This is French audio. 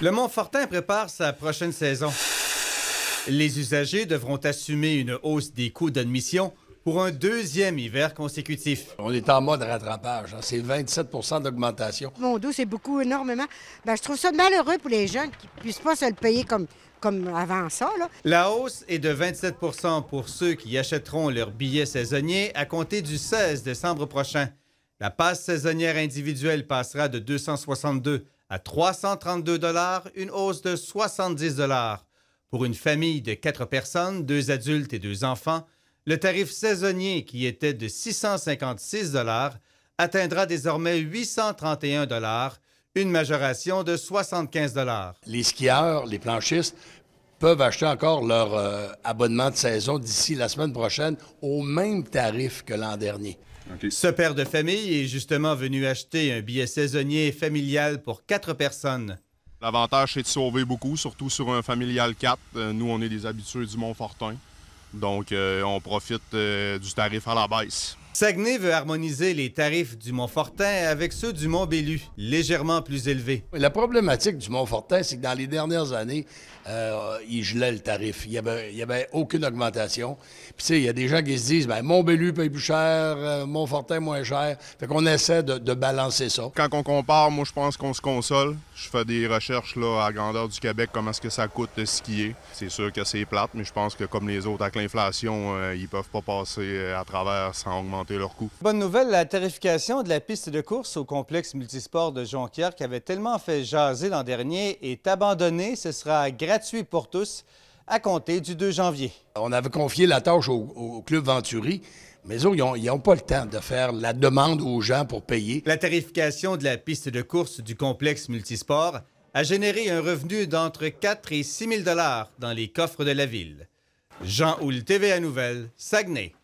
Le Montfortin prépare sa prochaine saison. Les usagers devront assumer une hausse des coûts d'admission pour un deuxième hiver consécutif. On est en mode rattrapage. Hein. C'est 27 d'augmentation. Mon dos, c'est beaucoup, énormément. Ben, je trouve ça malheureux pour les jeunes qui ne puissent pas se le payer comme, comme avant ça. La hausse est de 27 pour ceux qui achèteront leurs billets saisonniers à compter du 16 décembre prochain. La passe saisonnière individuelle passera de 262 à 332 dollars, une hausse de 70 dollars. Pour une famille de quatre personnes, deux adultes et deux enfants, le tarif saisonnier qui était de 656 dollars atteindra désormais 831 dollars, une majoration de 75 dollars. Les skieurs, les planchistes peuvent acheter encore leur euh, abonnement de saison d'ici la semaine prochaine au même tarif que l'an dernier. Ce père de famille est justement venu acheter un billet saisonnier familial pour quatre personnes. L'avantage, c'est de sauver beaucoup, surtout sur un familial 4. Euh, nous, on est des habitués du Mont-Fortin. Donc, euh, on profite du tarif à la baisse. Saguenay veut harmoniser les tarifs du Montfortin avec ceux du Mont-Bélu, légèrement plus élevés. La problématique du Montfortin, c'est que dans les dernières années, euh, il gelait le tarif. Il n'y avait, aucune augmentation. Puis, tu sais, il y a des gens qui se disent ben, Mont-Bélu paye plus cher, euh, Montfortin moins cher. Fait qu'on essaie de, balancer ça. Quand on compare, moi, je pense qu'on se console. Je fais des recherches là, à grandeur du Québec, comment est-ce que ça coûte de skier. C'est sûr que c'est plate, mais je pense que comme les autres, avec l'inflation, ils euh, ils peuvent pas passer à travers sans augmenter Bonne nouvelle, la tarification de la piste de course au complexe multisport de Jonquière, qui avait tellement fait jaser l'an dernier, est abandonnée. Ce sera gratuit pour tous à compter du 2 janvier. On avait confié la tâche au, Club Venturi. Mais eux, ils n'ont pas le temps de faire la demande aux gens pour payer. La tarification de la piste de course du complexe multisport a généré un revenu d'entre 4 et 6 000 dans les coffres de la ville. Jean Houle, TVA Nouvelle, Saguenay.